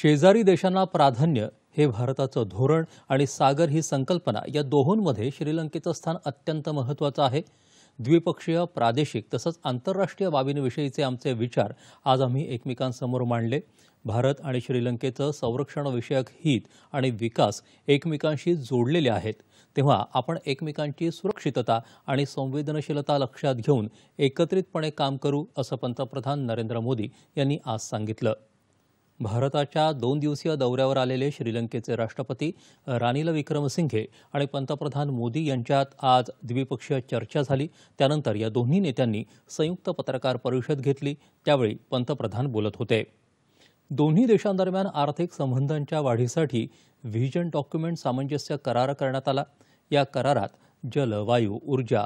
शेजारी देशांना प्राधान्य हे भारताचं धोरण आणि सागर ही संकल्पना या दोहोंमध्ये श्रीलंकेचं स्थान अत्यंत महत्त्वाचं आहे द्विपक्षीय प्रादेशिक तसंच आंतरराष्ट्रीय बाबींविषयीचे आमचे विचार आज आम्ही एकमेकांसमोर मांडले भारत आणि श्रीलंकेचं संरक्षणविषयक हित आणि विकास एकमेकांशी जोडलेले आहेत तेव्हा आपण एकमेकांची सुरक्षितता आणि संवेदनशीलता लक्षात घेऊन एकत्रितपणे काम करू असं पंतप्रधान नरेंद्र मोदी यांनी आज सांगितलं भारताच्या दोन दिवसीय दौऱ्यावर आलेले श्रीलंकेचे राष्ट्रपती रानिल विक्रमसिंघे आणि पंतप्रधान मोदी यांच्यात आज द्विपक्षीय चर्चा झाली त्यानंतर या दोन्ही नेत्यांनी संयुक्त पत्रकार परिषद घेतली त्यावेळी पंतप्रधान बोलत होते दोन्ही देशांदरम्यान आर्थिक संबंधांच्या वाढीसाठी व्हिजन डॉक्युमेंट सामंजस्य करार करण्यात आला या करारात जल वायू ऊर्जा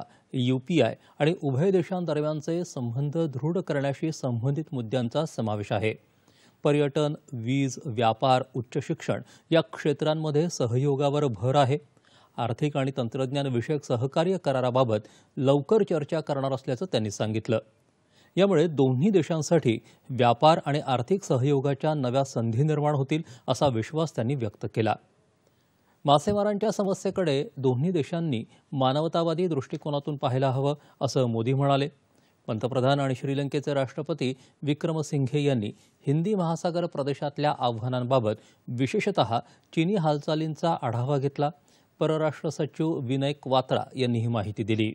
आय आणि उभय देशांदरम्यानचे संबंध दृढ करण्याशी संबंधित मुद्द्यांचा समावेश आहे पर्यटन वीज व्यापार उच्च शिक्षण या क्षेत्रांमध्ये सहयोगावर भर आहे आर्थिक आणि तंत्रज्ञानविषयक सहकार्य कराराबाबत लवकर चर्चा करणार असल्याचं त्यांनी सांगितलं यामुळे दोन्ही देशांसाठी व्यापार आणि आर्थिक सहयोगाच्या नव्या संधी निर्माण होतील असा विश्वास त्यांनी व्यक्त केला मासेमारांच्या समस्येकडे दोन्ही देशांनी मानवतावादी दृष्टिकोनातून पाहायला हवं असं मोदी म्हणाले पंतप्रधान आणि श्रीलंकेचे राष्ट्रपती विक्रमसिंघे यांनी हिंदी महासागर प्रदेशातल्या आव्हानांबाबत विशेषत चिनी हालचालींचा आढावा घेतला परराष्ट्र सचिव विनय क्वात्रा यांनी ही माहिती दिली